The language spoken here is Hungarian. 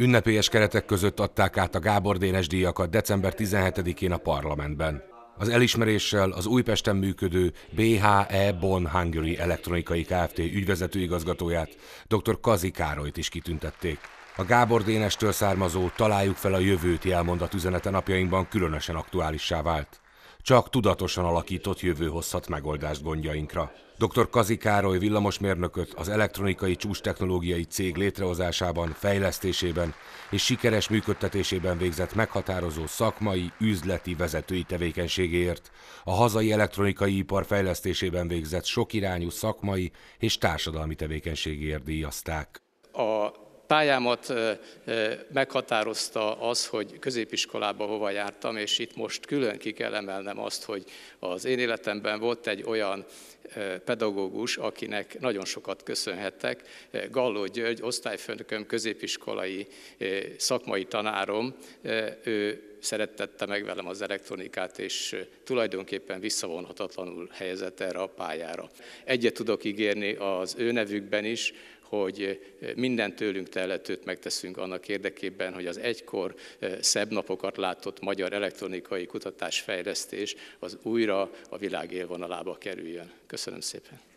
Ünnepélyes keretek között adták át a Gábor Dénes díjakat december 17-én a parlamentben. Az elismeréssel az Újpesten működő BHE Bon Hungary Elektronikai Kft. ügyvezető igazgatóját, dr. Kazi Károlyt is kitüntették. A Gábor Dénestől származó Találjuk fel a jövőt jelmondat üzenete napjainkban különösen aktuálissá vált. Csak tudatosan alakított jövő hozhat megoldást gondjainkra. Dr. Kazi Károly villamosmérnököt az elektronikai csúcs technológiai cég létrehozásában, fejlesztésében és sikeres működtetésében végzett meghatározó szakmai, üzleti vezetői tevékenységéért, a hazai elektronikai ipar fejlesztésében végzett sokirányú szakmai és társadalmi tevékenységéért díjazták. A pályámat meghatározta az, hogy középiskolába hova jártam, és itt most külön ki kell emelnem azt, hogy az én életemben volt egy olyan pedagógus, akinek nagyon sokat köszönhettek. Galló György, osztályfőnököm, középiskolai szakmai tanárom, ő szerettette meg velem az elektronikát, és tulajdonképpen visszavonhatatlanul helyezett erre a pályára. Egyet tudok ígérni az ő nevükben is, hogy eh, minden tőlünk telhetőt megteszünk annak érdekében, hogy az egykor eh, szebb napokat látott magyar elektronikai kutatásfejlesztés az újra a világ élvonalába kerüljön. Köszönöm szépen!